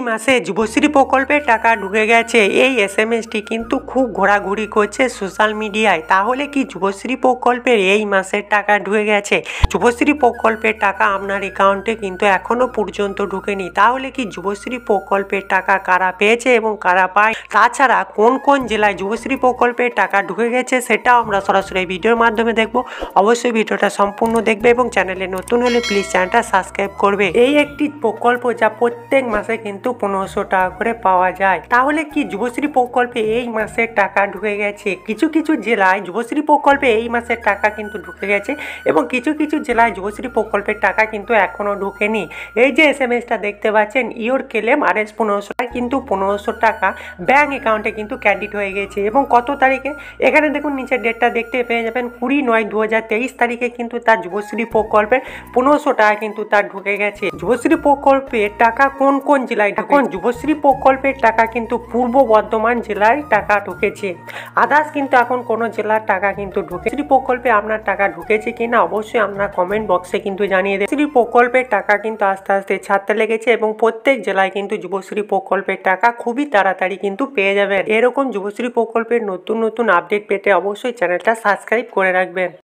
এই মাসে যুবশ্রী প্রকল্পের টাকা ঢুকে গেছে এই এস এম এসটি কিন্তু খুব ঘোরাঘুরি করছে সোশ্যাল মিডিয়ায় তাহলে কি যুবশ্রী প্রকল্পের এই মাসের টাকা ঢুকে গেছে যুবশ্রী প্রকল্পের টাকা আপনার অ্যাকাউন্টে কিন্তু এখনও পর্যন্ত ঢুকেনি তাহলে কি যুবশ্রী প্রকল্পের টাকা কারা পেয়েছে এবং কারা পায় তাছাড়া কোন কোন জেলায় যুবশ্রী প্রকল্পের টাকা ঢুকে গেছে সেটাও আমরা সরাসরি ভিডিওর মাধ্যমে দেখব অবশ্যই ভিডিওটা সম্পূর্ণ দেখবে এবং চ্যানেলে নতুন হলে প্লিজ চ্যানেলটা সাবস্ক্রাইব করবে এই একটি প্রকল্প যা প্রত্যেক মাসে কিন্তু কিন্তু পনেরোশো টাকা করে পাওয়া যায় তাহলে কি যুবশ্রী প্রকল্পে এই মাসের টাকা ঢুকে গেছে কিছু কিছু জেলায় যুবশ্রী প্রকল্পে এই মাসের টাকা কিন্তু ঢুকে গেছে এবং কিছু কিছু জেলায় যুবশ্রী প্রকল্পের টাকা কিন্তু এখনও ঢুকেনি এই যে এস এম দেখতে পাচ্ছেন ইওর কেলেম আর এস পনেরোশো কিন্তু পনেরোশো টাকা ব্যাঙ্ক অ্যাকাউন্টে কিন্তু ক্রেডিট হয়ে গেছে এবং কত তারিখে এখানে দেখুন নিচের ডেটটা দেখতে পেয়ে যাবেন কুড়ি নয় দু তারিখে কিন্তু তার যুবশ্রী প্রকল্পের পনেরোশো টাকা কিন্তু তার ঢুকে গেছে যুবশ্রী প্রকল্পের টাকা কোন কোন জেলায় ঢুকুন যুবশ্রী প্রকল্পের টাকা কিন্তু পূর্ব বর্ধমান জেলায় টাকা ঢুকেছে আদার্স কিন্তু এখন কোনো জেলার টাকা কিন্তু ঢুকে শ্রী প্রকল্পে আপনার টাকা ঢুকেছে কিনা অবশ্যই আপনার কমেন্ট বক্সে কিন্তু জানিয়ে দেবে শ্রী প্রকল্পের টাকা কিন্তু আস্তে আস্তে ছাড়তে লেগেছে এবং প্রত্যেক জেলায় কিন্তু যুবশ্রী প্রকল্প প্রকল্পের টাকা খুবই তাড়াতাড়ি কিন্তু পেয়ে যাবেন এরকম যুবশ্রী প্রকল্পের নতুন নতুন আপডেট পেতে অবশ্যই চ্যানেলটা সাবস্ক্রাইব করে রাখবেন